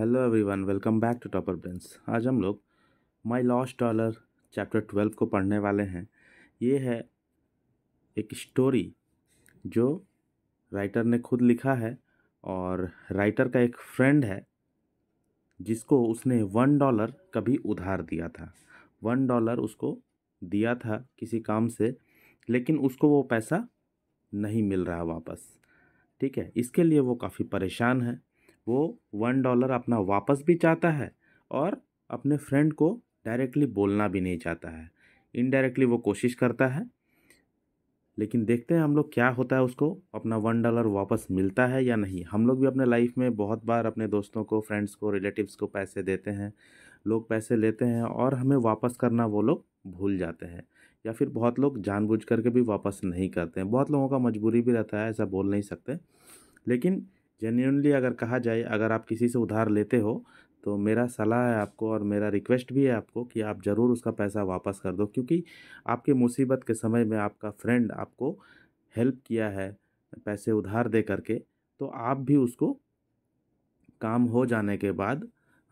Hello everyone welcome back to Topper Brains आज हम लोग my lost dollar chapter twelve को पढ़ने वाले हैं ये है एक स्टोरी जो राइटर ने खुद लिखा है और राइटर का एक फ्रेंड है जिसको उसने वन डॉलर कभी उधार दिया था वन डॉलर उसको दिया था किसी काम से लेकिन उसको वो पैसा नहीं मिल रहा वापस ठीक है इसके लिए वो काफ़ी परेशान है वो वन डॉलर अपना वापस भी चाहता है और अपने फ्रेंड को डायरेक्टली बोलना भी नहीं चाहता है इनडायरेक्टली वो कोशिश करता है लेकिन देखते हैं हम लोग क्या होता है उसको अपना वन डॉलर वापस मिलता है या नहीं हम लोग भी अपने लाइफ में बहुत बार अपने दोस्तों को फ्रेंड्स को रिलेटिव्स को पैसे देते हैं लोग पैसे लेते हैं और हमें वापस करना वो लोग भूल जाते हैं या फिर बहुत लोग जानबूझ करके भी वापस नहीं करते हैं बहुत लोगों का मजबूरी भी रहता है ऐसा बोल नहीं सकते लेकिन जेन्यूनली अगर कहा जाए अगर आप किसी से उधार लेते हो तो मेरा सलाह है आपको और मेरा रिक्वेस्ट भी है आपको कि आप ज़रूर उसका पैसा वापस कर दो क्योंकि आपके मुसीबत के समय में आपका फ्रेंड आपको हेल्प किया है पैसे उधार दे करके तो आप भी उसको काम हो जाने के बाद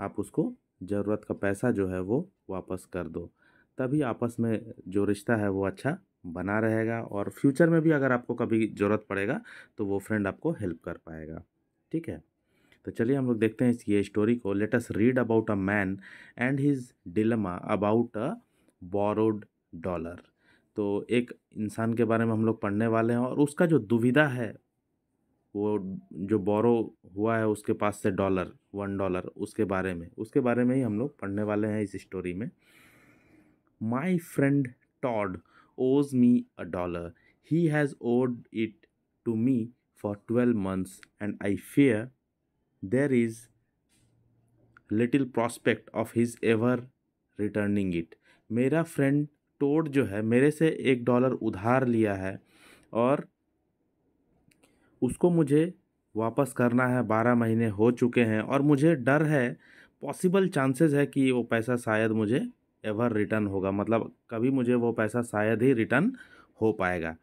आप उसको ज़रूरत का पैसा जो है वो वापस कर दो तभी आपस में जो रिश्ता है वो अच्छा बना रहेगा और फ्यूचर में भी अगर आपको कभी ज़रूरत पड़ेगा तो वो फ्रेंड आपको हेल्प कर पाएगा ठीक है तो चलिए हम लोग देखते हैं ये स्टोरी को let's read about a man and his dilemma about a borrowed dollar तो एक इंसान के बारे में हम लोग पढ़ने वाले हैं और उसका जो दुविधा है वो जो बोरो हुआ है उसके पास से डॉलर वन डॉलर उसके बारे में उसके बारे में ही हम लोग पढ़ने वाले हैं इस स्टोरी में माई friend Todd owes me a dollar he has owed it to me for 12 months and I fear there is little prospect of his ever returning it. मेरा फ्रेंड टोड जो है मेरे से एक डॉलर उधार लिया है और उसको मुझे वापस करना है बारह महीने हो चुके हैं और मुझे डर है पॉसिबल चांसेस है कि वो पैसा शायद मुझे एवर रिटर्न होगा मतलब कभी मुझे वो पैसा शायद ही रिटर्न हो पाएगा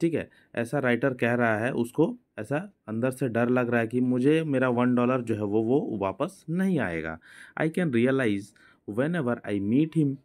ठीक है ऐसा राइटर कह रहा है उसको ऐसा अंदर से डर लग रहा है कि मुझे मेरा वन डॉलर जो है वो वो वापस नहीं आएगा I can realise whenever I meet him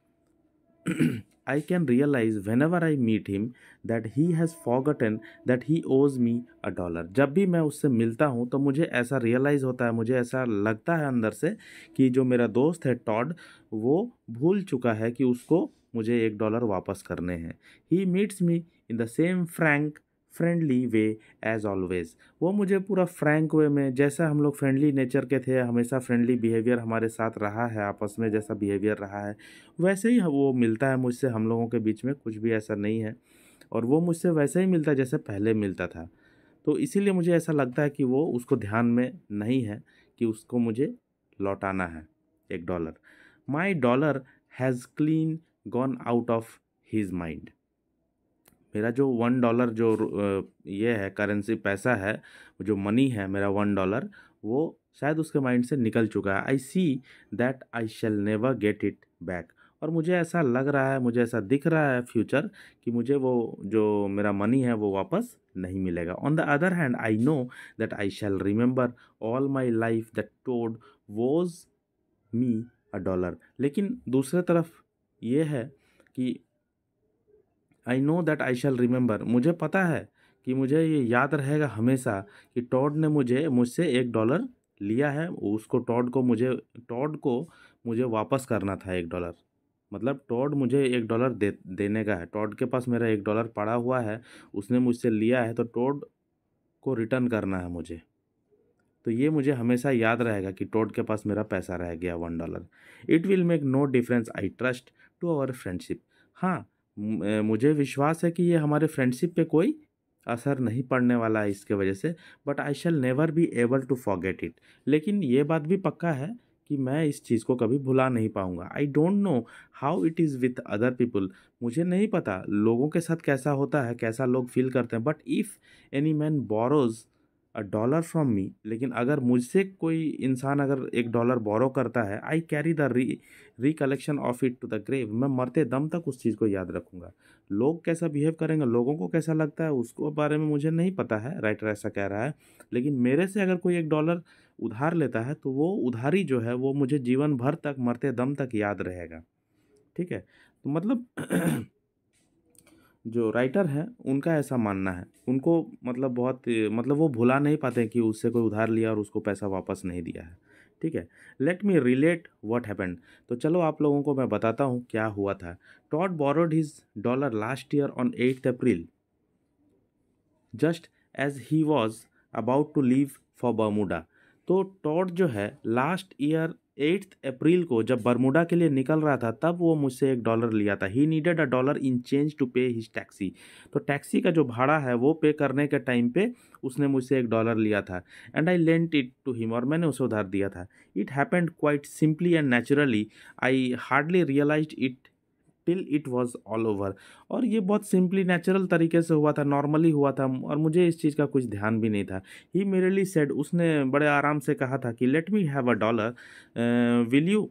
I can realise whenever I meet him that he has forgotten that he owes me a dollar जब भी मैं उससे मिलता हूँ तो मुझे ऐसा रियलाइज़ होता है मुझे ऐसा लगता है अंदर से कि जो मेरा दोस्त है टॉड वो भूल चुका है कि उसको मुझे एक डॉलर वापस करने हैं he meets me in the same frank friendly way as always वो मुझे पूरा फ्रैंक वे में जैसा हम लोग फ्रेंडली नेचर के थे हमेशा फ्रेंडली बिहेवियर हमारे साथ रहा है आपस में जैसा बिहेवियर रहा है वैसे ही वो मिलता है मुझसे हम लोगों के बीच में कुछ भी ऐसा नहीं है और वो मुझसे वैसे ही मिलता है जैसे पहले मिलता था तो इसीलिए मुझे ऐसा लगता है कि वो उसको ध्यान में नहीं है कि उसको मुझे लौटाना है एक dollar my dollar has clean gone out of his mind मेरा जो वन डॉलर जो ये है करेंसी पैसा है जो मनी है मेरा वन डॉलर वो शायद उसके माइंड से निकल चुका है I see that I shall never get it back और मुझे ऐसा लग रहा है मुझे ऐसा दिख रहा है फ्यूचर कि मुझे वो जो मेरा मनी है वो वापस नहीं मिलेगा on the other hand I know that I shall remember all my life that Todd was me a dollar लेकिन दूसरे तरफ ये है कि I know that I shall remember मुझे पता है कि मुझे ये याद रहेगा हमेशा कि टॉड ने मुझे मुझसे एक डॉलर लिया है उसको टॉड को मुझे टॉड को मुझे वापस करना था एक डॉलर मतलब टॉड मुझे एक डॉलर दे देने का है टॉड के पास मेरा एक डॉलर पड़ा हुआ है उसने मुझसे लिया है तो टॉड को रिटर्न करना है मुझे तो ये मुझे हमेशा याद रहेगा कि टॉड के पास मेरा पैसा रह गया one dollar it will make no difference I trust to our friendship हाँ मुझे विश्वास है कि ये हमारे फ्रेंडशिप पे कोई असर नहीं पड़ने वाला है इसके वजह से but I shall never be able to forget it लेकिन ये बात भी पक्का है कि मैं इस चीज़ को कभी भुला नहीं पाऊँगा I don't know how it is with other people मुझे नहीं पता लोगों के साथ कैसा होता है कैसा लोग फील करते हैं but if any man borrows dollar from me लेकिन अगर मुझसे कोई इंसान अगर एक डॉलर बोरो करता है I carry the re recollection of it to the grave मैं मरते दम तक उस चीज़ को याद रखूँगा लोग कैसा बिहेव करेंगे लोगों को कैसा लगता है उसको बारे में मुझे नहीं पता है राइटर ऐसा कह रहा है लेकिन मेरे से अगर कोई एक डॉलर उधार लेता है तो वो उधारी जो है वो मुझे जीवन भर तक मरते दम तक याद रहेगा ठीक है तो मतलब जो राइटर हैं उनका ऐसा मानना है उनको मतलब बहुत मतलब वो भुला नहीं पाते हैं कि उससे कोई उधार लिया और उसको पैसा वापस नहीं दिया है ठीक है let me relate what happened तो चलो आप लोगों को मैं बताता हूँ क्या हुआ था Todd borrowed his dollar last year on eighth April just as he was about to leave for Bermuda तो टॉट जो है लास्ट ईयर एट्थ अप्रैल को जब बरमुडा के लिए निकल रहा था तब वो मुझसे एक डॉलर लिया था he needed a dollar in change to pay his taxi तो टैक्सी का जो भाड़ा है वो पे करने के टाइम पे उसने मुझसे एक डॉलर लिया था and I lent it to him और मैंने उसे उधार दिया था it happened quite simply and naturally I hardly realise it till it was all over और ये बहुत सिंपली नेचुरल तरीके से हुआ था नॉर्मली हुआ था और मुझे इस चीज़ का कुछ ध्यान भी नहीं था ही मेरे लिए सेड उसने बड़े आराम से कहा था कि let me have a dollar will you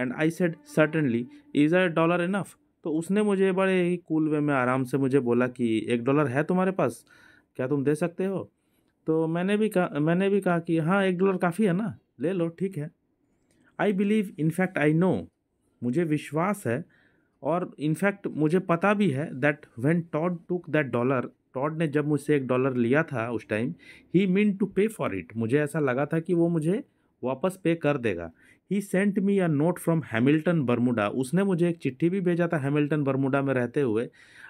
and I said certainly is a dollar enough तो उसने मुझे बड़े ही कूल वे में आराम से मुझे बोला कि एक डॉलर है तुम्हारे पास क्या तुम दे सकते हो तो मैंने भी कहा मैंने भी कहा कि हाँ एक डॉलर काफ़ी है ना ले लो ठीक है I believe in fact I know मुझे विश्वास है और इनफैक्ट मुझे पता भी है that when Todd took that dollar Todd ने जब मुझसे एक डॉलर लिया था उस time he mean to pay for it मुझे ऐसा लगा था कि वो मुझे वापस पे कर देगा he sent me a note from Hamilton Bermuda उसने मुझे एक चिट्ठी भी भेजा था हैमिल्टन बर्मुडा में रहते हुए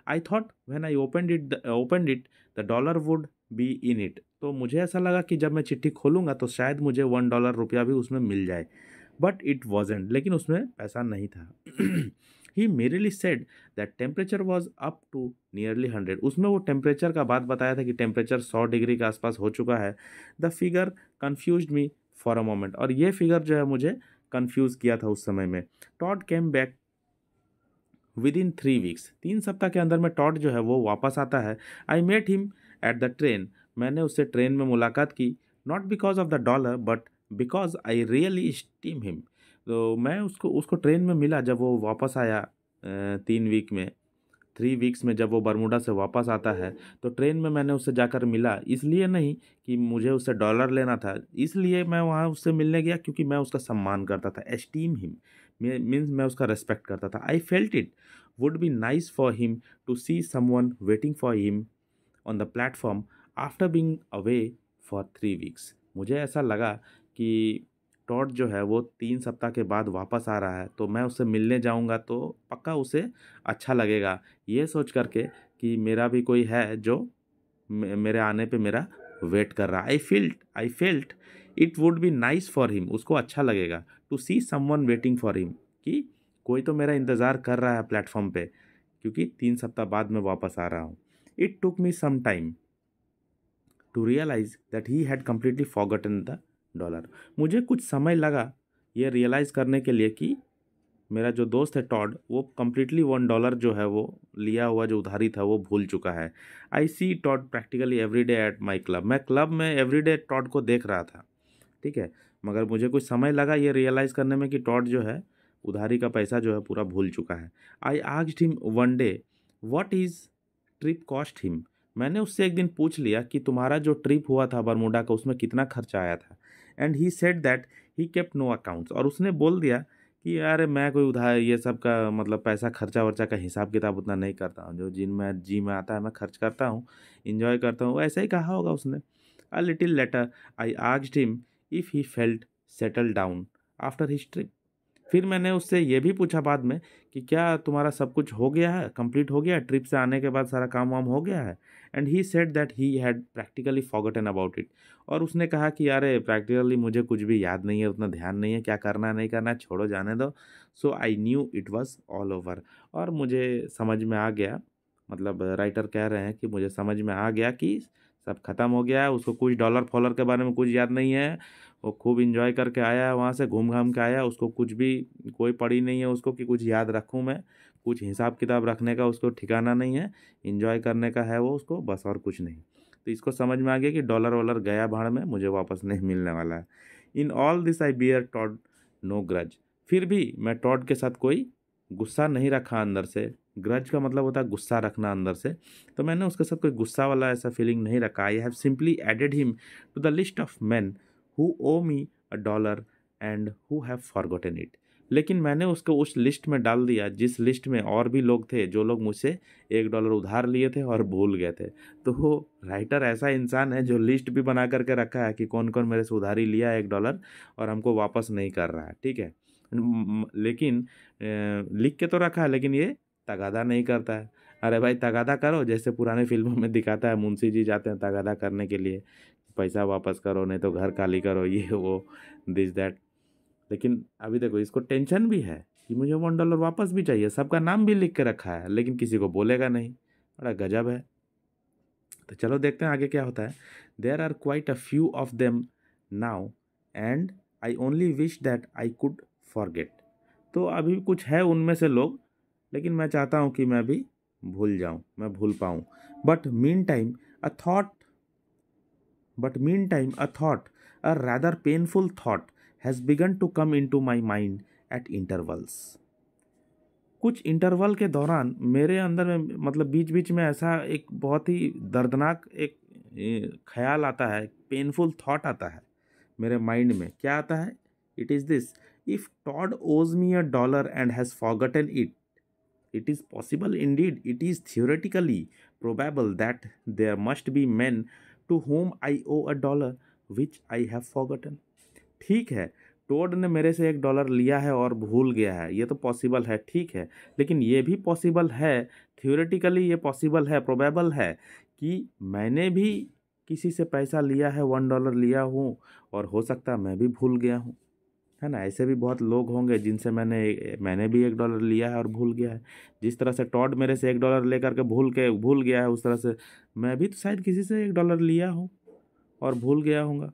I thought when I open it open it the dollar would be in it तो मुझे ऐसा लगा कि जब मैं चिट्ठी खोलूँगा तो शायद मुझे वन डॉलर रुपया भी उसमें मिल जाए बट इट वॉजेंट लेकिन उसमें पैसा नहीं था he merely said that temperature was up to nearly hundred उसमें वो टेम्परेचर का बात बताया था कि टेम्परेचर सौ डिग्री के आसपास हो चुका है the figure confuse me for a moment और ये फिगर जो है मुझे कन्फ्यूज़ किया था उस समय में Todd came back within three weeks तीन सप्ताह के अंदर में टॉट जो है वो वापस आता है I met him at the train मैंने उससे ट्रेन में मुलाकात की not because of the dollar but because I really esteem him तो मैं उसको उसको ट्रेन में मिला जब वो वापस आया तीन वीक में थ्री वीक्स में जब वो बरमूडा से वापस आता है तो ट्रेन में मैंने उससे जाकर मिला इसलिए नहीं कि मुझे उससे डॉलर लेना था इसलिए मैं वहाँ उससे मिलने गया क्योंकि मैं उसका सम्मान करता था एस्टीम हिम मीन्स मैं उसका रेस्पेक्ट करता था I felt it would be nice for him to see someone waiting for him on the platform after being away for three weeks मुझे ऐसा लगा कि टॉट जो है वो तीन सप्ताह के बाद वापस आ रहा है तो मैं उससे मिलने जाऊंगा तो पक्का उसे अच्छा लगेगा ये सोच करके कि मेरा भी कोई है जो मेरे आने पे मेरा वेट कर रहा I felt I felt it would be nice for him उसको अच्छा लगेगा to see someone waiting for him कि कोई तो मेरा इंतज़ार कर रहा है प्लेटफॉर्म पर क्योंकि तीन सप्ताह बाद मैं वापस आ रहा हूँ it took me some time to realise that he had completely forgotten the dollar मुझे कुछ समय लगा ये रियलाइज़ करने के लिए कि मेरा जो दोस्त है टॉड वो कम्प्लीटली वन डॉलर जो है वो लिया हुआ जो उधारी था वो भूल चुका है I see Todd practically every day at my club मैं क्लब में एवरी डे टॉड को देख रहा था ठीक है मगर मुझे कुछ समय लगा ये रियलाइज़ करने में कि टॉड जो है उधारी का पैसा जो है पूरा भूल चुका है आई आज him one day what his trip cost him मैंने उससे एक दिन पूछ लिया कि तुम्हारा जो ट्रिप हुआ था बरमूडा का उसमें कितना खर्चा आया था and he said that he kept no accounts और उसने बोल दिया कि यार मैं कोई उधार ये सब का मतलब पैसा खर्चा वर्चा का हिसाब किताब उतना नहीं करता हूँ जो जिन में जी में आता है मैं खर्च करता हूँ इन्जॉय करता हूँ ऐसा ही कहा होगा उसने अ लिटिल लेटर आई आज him if he felt settled down after his trip फिर मैंने उससे ये भी पूछा बाद में कि क्या तुम्हारा सब कुछ हो गया है कंप्लीट हो गया ट्रिप से आने के बाद सारा काम वाम हो गया है and he said that he had practically forgotten about it और उसने कहा कि यार प्रैक्टिकली मुझे कुछ भी याद नहीं है उतना ध्यान नहीं है क्या करना नहीं करना छोड़ो जाने दो so I knew it was all over और मुझे समझ में आ गया मतलब राइटर कह रहे हैं कि मुझे समझ में आ गया कि सब खत्म हो गया है उसको कुछ डॉलर फॉलर के बारे में कुछ याद नहीं है वो खूब इन्जॉय करके आया है वहाँ से घूम घाम के आया उसको कुछ भी कोई पड़ी नहीं है उसको कि कुछ याद रखूँ मैं कुछ हिसाब किताब रखने का उसको ठिकाना नहीं है इन्जॉय करने का है वो उसको बस और कुछ नहीं तो इसको समझ में आ गया कि डॉलर वॉलर गया भाड़ में मुझे वापस नहीं मिलने वाला है in all this I bear Todd no grudge फिर भी मैं टॉड के साथ कोई गुस्सा नहीं रखा अंदर से ग्रज का मतलब होता है गुस्सा रखना अंदर से तो मैंने उसके साथ कोई गुस्सा वाला ऐसा फीलिंग नहीं रखा I have simply added him to the list of men who owe me a dollar and who have forgotten it लेकिन मैंने उसको उस लिस्ट में डाल दिया जिस लिस्ट में और भी लोग थे जो लोग मुझसे एक डॉलर उधार लिए थे और भूल गए थे तो वो राइटर ऐसा इंसान है जो लिस्ट भी बना करके रखा है कि कौन कौन मेरे से उधारी लिया है एक डॉलर और हमको वापस नहीं कर रहा है ठीक है लेकिन लिख के तो रखा है लेकिन ये तगादा नहीं करता है अरे भाई तगादा करो जैसे पुराने फिल्मों में दिखाता है मुंशी जी जाते हैं तगादा करने के लिए पैसा वापस करो नहीं तो घर खाली करो ये वो दिस दैट लेकिन अभी देखो इसको टेंशन भी है कि मुझे वन डॉलर वापस भी चाहिए सबका नाम भी लिख के रखा है लेकिन किसी को बोलेगा नहीं बड़ा गजब है तो चलो देखते हैं आगे क्या होता है there are quite a few of them now and I only wish that I could forget तो अभी कुछ है उनमें से लोग लेकिन मैं चाहता हूँ कि मैं भी भूल जाऊँ मैं भूल पाऊँ but meantime a thought but meantime a thought a rather painful thought has begun to come into my mind at intervals कुछ इंटरवल के दौरान मेरे अंदर में मतलब बीच बीच में ऐसा एक बहुत ही दर्दनाक एक ख्याल आता है पेनफुल थॉट आता है मेरे माइंड में क्या आता है it is this if Todd owes me a dollar and has forgotten it it is possible indeed it is theoretically probable that there must be men to whom I owe a dollar which I have forgotten ठीक है toad ने मेरे से एक dollar लिया है और भूल गया है ये तो पॉसिबल है ठीक है लेकिन ये भी पॉसिबल है थियोरेटिकली ये पॉसिबल है प्रोबेबल है कि मैंने भी किसी से पैसा लिया है वन डॉलर लिया हूँ और हो सकता मैं भी भूल गया हूँ है ना ऐसे भी बहुत लोग होंगे जिनसे मैंने मैंने भी एक डॉलर लिया है और भूल गया है जिस तरह से टॉड मेरे से एक डॉलर लेकर के भूल के भूल गया है उस तरह से मैं भी तो शायद किसी से एक डॉलर लिया हूँ और भूल गया हूँगा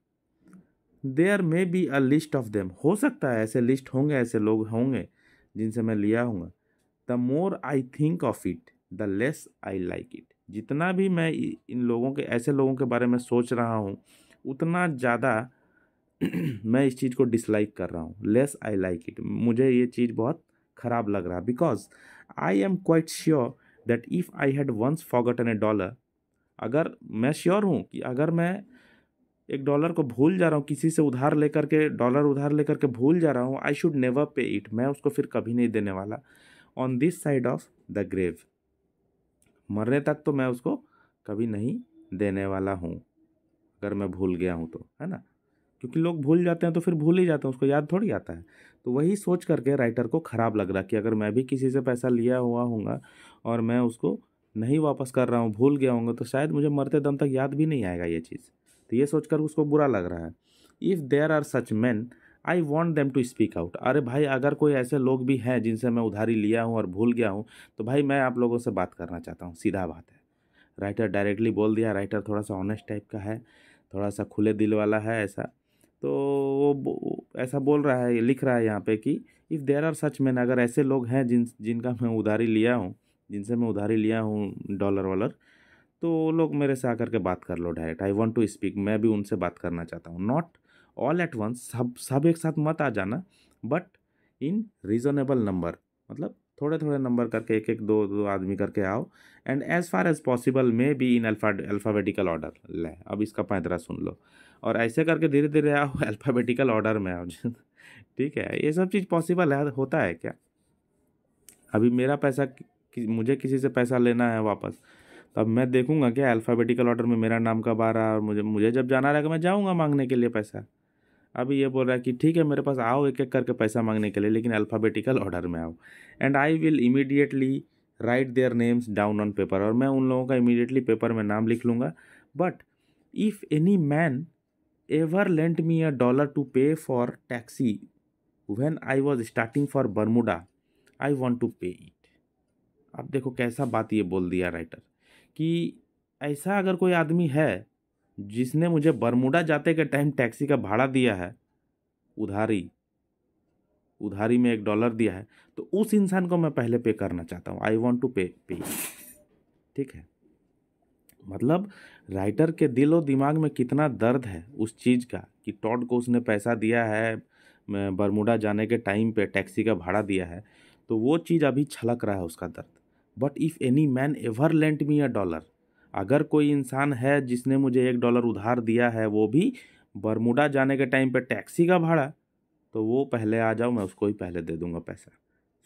there may be a list of them हो सकता है ऐसे लिस्ट होंगे ऐसे लोग होंगे जिनसे मैं लिया हूँ the more I think of it the less I like it जितना भी मैं इन लोगों के ऐसे लोगों के बारे में सोच रहा हूँ उतना ज़्यादा मैं इस चीज़ को डिसलाइक कर रहा हूँ लेस आई लाइक इट मुझे ये चीज़ बहुत ख़राब लग रहा because I am quite sure that if I had once forgotten a dollar अगर मैं श्योर हूँ कि अगर मैं एक डॉलर को भूल जा रहा हूँ किसी से उधार लेकर के डॉलर उधार लेकर के भूल जा रहा हूँ I should never pay it मैं उसको फिर कभी नहीं देने वाला on this side of the grave मरने तक तो मैं उसको कभी नहीं देने वाला हूँ अगर मैं भूल गया हूँ तो है ना क्योंकि लोग भूल जाते हैं तो फिर भूल ही जाते हैं उसको याद थोड़ी आता है तो वही सोच करके राइटर को ख़राब लग रहा कि अगर मैं भी किसी से पैसा लिया हुआ हूँगा और मैं उसको नहीं वापस कर रहा हूँ भूल गया हूँ तो शायद मुझे मरते दम तक याद भी नहीं आएगा ये चीज़ तो ये सोचकर उसको बुरा लग रहा है if there are such men I want them to speak out अरे भाई अगर कोई ऐसे लोग भी हैं जिनसे मैं उधारी लिया हूँ और भूल गया हूँ तो भाई मैं आप लोगों से बात करना चाहता हूँ सीधा बात है राइटर डायरेक्टली बोल दिया राइटर थोड़ा सा ऑनेस्ट टाइप का है थोड़ा सा खुले दिल वाला है ऐसा तो वो ऐसा बोल रहा है लिख रहा है यहाँ पे कि if there are such men अगर ऐसे लोग हैं जिन जिनका मैं उधारी लिया हूँ जिनसे मैं उधारी लिया हूँ डॉलर वॉलर तो वो लोग मेरे से आकर के बात कर लो direct I want to speak मैं भी उनसे बात करना चाहता हूँ नॉट ऑल एट वंस सब सब एक साथ मत आ जाना बट इन रीजनेबल नंबर मतलब थोड़े थोड़े नंबर करके एक एक दो दो आदमी करके आओ and as far as possible may be in alpha alphabetical order ले अब इसका पैंतरा सुन लो और ऐसे करके धीरे धीरे आओ अल्फ़ाबेटिकल ऑर्डर में आओ ठीक है ये सब चीज़ पॉसिबल है होता है क्या अभी मेरा पैसा कि, मुझे किसी से पैसा लेना है वापस तो अब मैं देखूँगा क्या अल्फ़ाबेटिकल ऑर्डर में मेरा नाम कब आ रहा है और मुझे मुझे जब जाना रहेगा मैं जाऊँगा मांगने के लिए पैसा अभी ये बोल रहा है कि ठीक है मेरे पास आओ एक एक करके पैसा मांगने के लिए लेकिन अल्फ़ाबेटिकल ऑर्डर में आओ and I will immediately write their names down on paper और मैं उन लोगों का इमीडिएटली पेपर में नाम लिख लूँगा but if any man ever lent me a dollar to pay for taxi when I was starting for Bermuda I want to pay it अब देखो कैसा बात ये बोल दिया राइटर कि ऐसा अगर कोई आदमी है जिसने मुझे बरमुडा जाते के टाइम टैक्सी का भाड़ा दिया है उधारी उधारी में एक डॉलर दिया है तो उस इंसान को मैं पहले पे करना चाहता हूँ आई वॉन्ट टू पे पे ठीक है मतलब राइटर के दिल और दिमाग में कितना दर्द है उस चीज़ का कि टॉड को उसने पैसा दिया है बरमुडा जाने के टाइम पे टैक्सी का भाड़ा दिया है तो वो चीज़ अभी छलक रहा है उसका दर्द but if any man ever lent me a dollar अगर कोई इंसान है जिसने मुझे एक डॉलर उधार दिया है वो भी बरमुडा जाने के टाइम पे टैक्सी का भाड़ा तो वो पहले आ जाओ मैं उसको ही पहले दे दूंगा पैसा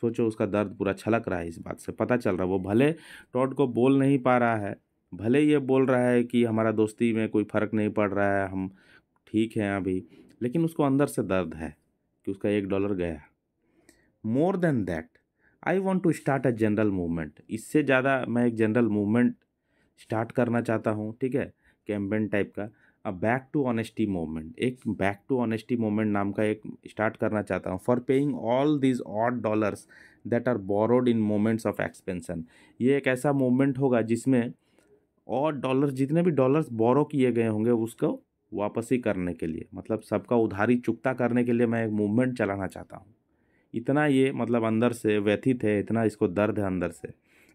सोचो उसका दर्द पूरा छलक रहा है इस बात से पता चल रहा है वो भले टॉड को बोल नहीं पा रहा है भले ये बोल रहा है कि हमारा दोस्ती में कोई फ़र्क नहीं पड़ रहा है हम ठीक हैं अभी लेकिन उसको अंदर से दर्द है कि उसका एक डॉलर गया more than that I want to start a general movement इससे ज़्यादा मैं एक जनरल मूवमेंट स्टार्ट करना चाहता हूँ ठीक है कैम्पेन टाइप का a back to honesty movement एक बैक टू ऑनेस्टी मूवमेंट नाम का एक स्टार्ट करना चाहता हूँ for paying all these odd dollars that are borrowed in moments of expansion ये एक ऐसा मोमेंट होगा जिसमें और डॉलर जितने भी डॉलर्स बोरो किए गए होंगे उसको वापसी करने के लिए मतलब सबका उधारी चुकता करने के लिए मैं एक मूवमेंट चलाना चाहता हूँ इतना ये मतलब अंदर से व्यथित है इतना इसको दर्द है अंदर से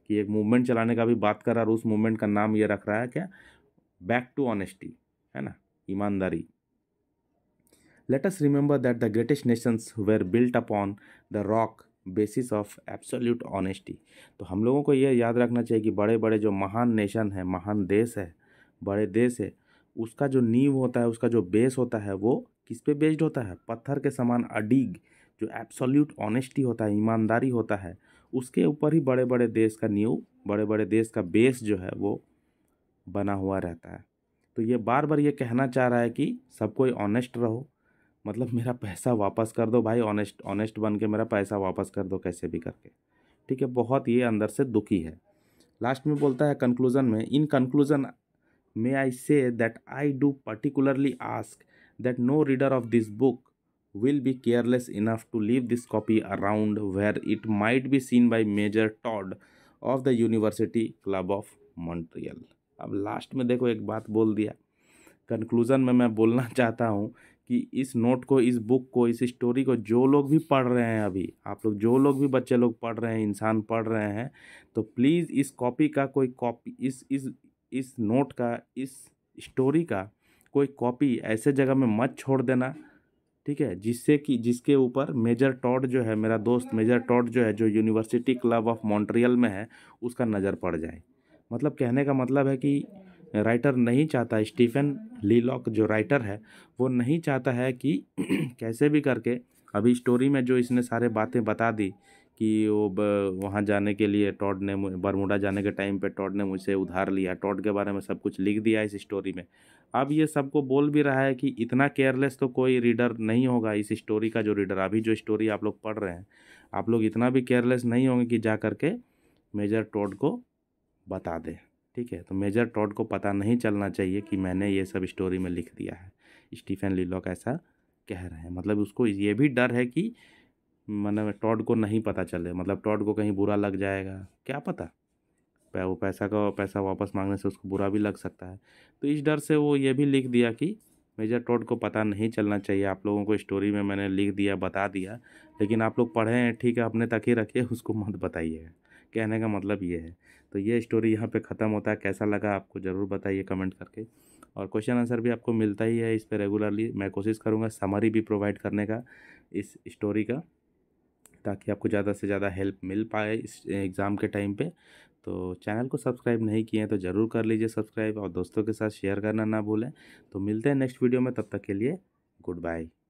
कि एक मूवमेंट चलाने का भी बात कर रहा है और उस मूवमेंट का नाम ये रख रहा है क्या बैक टू ऑनेस्टी है ना ईमानदारी let us that the greatest nations nations built up on the rock basis of absolute honesty तो हम लोगों को यह याद रखना चाहिए कि बड़े बड़े जो महान नेशन है महान देश है बड़े देश है उसका जो नींव होता है उसका जो बेस होता है वो किस पे बेस्ड होता है पत्थर के समान अडीग जो एब्सोल्यूट ऑनेस्टी होता है ईमानदारी होता है उसके ऊपर ही बड़े बड़े देश का न्यू बड़े बड़े देश का बेस जो है वो बना हुआ रहता है तो ये बार बार ये कहना चाह रहा है कि सब कोई ऑनेस्ट रहो मतलब मेरा पैसा वापस कर दो भाई ऑनेस्ट ऑनेस्ट बन के मेरा पैसा वापस कर दो कैसे भी करके ठीक है बहुत ये अंदर से दुखी है लास्ट में बोलता है कंक्लूजन में in conclusion may I say that I do particularly ask that no reader of this book will be careless enough to leave this copy around where it might be seen by Major Todd of the University Club of Montreal. अब last में देखो एक बात बोल दिया conclusion में मैं बोलना चाहता हूँ कि इस नोट को इस बुक को इस स्टोरी को जो लोग भी पढ़ रहे हैं अभी आप लोग जो लोग भी बच्चे लोग पढ़ रहे हैं इंसान पढ़ रहे हैं तो प्लीज़ इस कॉपी का कोई कॉपी इस इस इस नोट का इस स्टोरी का कोई कॉपी ऐसे जगह में मत छोड़ देना ठीक है जिससे कि जिसके ऊपर मेजर टॉड जो है मेरा दोस्त मेजर टॉड जो है जो यूनिवर्सिटी क्लब ऑफ मॉन्ट्रियल में है उसका नज़र पड़ जाए मतलब कहने का मतलब है कि राइटर नहीं चाहता स्टीफन लीलॉक जो राइटर है वो नहीं चाहता है कि कैसे भी करके अभी स्टोरी में जो इसने सारे बातें बता दी कि वो वहाँ जाने के लिए टॉड ने बरमूडा जाने के टाइम पे टॉड ने मुझसे उधार लिया टॉड के बारे में सब कुछ लिख दिया इस स्टोरी में अब ये सबको बोल भी रहा है कि इतना केयरलेस तो कोई रीडर नहीं होगा इस स्टोरी का जो रीडर अभी जो स्टोरी आप लोग पढ़ रहे हैं आप लोग इतना भी केयरलेस नहीं होंगे कि जा करके मेजर टॉड को बता दें ठीक है तो मेजर टॉड को पता नहीं चलना चाहिए कि मैंने ये सब स्टोरी में लिख दिया है स्टीफन लीलॉक ऐसा कह रहे हैं मतलब उसको ये भी डर है कि मैंने मतलब टॉड को नहीं पता चले मतलब टॉड को कहीं बुरा लग जाएगा क्या पता वो पैसा का पैसा वापस मांगने से उसको बुरा भी लग सकता है तो इस डर से वो ये भी लिख दिया कि मेजर टॉड को पता नहीं चलना चाहिए आप लोगों को स्टोरी में मैंने लिख दिया बता दिया लेकिन आप लोग पढ़े हैं ठीक है अपने तक ही रखिए उसको मत बताइएगा कहने का मतलब ये है तो ये स्टोरी यहाँ पे ख़त्म होता है कैसा लगा आपको ज़रूर बताइए कमेंट करके और क्वेश्चन आंसर भी आपको मिलता ही है इस पर रेगुलरली मैं कोशिश करूँगा समरी भी प्रोवाइड करने का इस स्टोरी का ताकि आपको ज़्यादा से ज़्यादा हेल्प मिल पाए इस एग्ज़ाम के टाइम पे तो चैनल को सब्सक्राइब नहीं किए हैं तो ज़रूर कर लीजिए सब्सक्राइब और दोस्तों के साथ शेयर करना ना भूलें तो मिलते हैं नेक्स्ट वीडियो में तब तक के लिए गुड बाय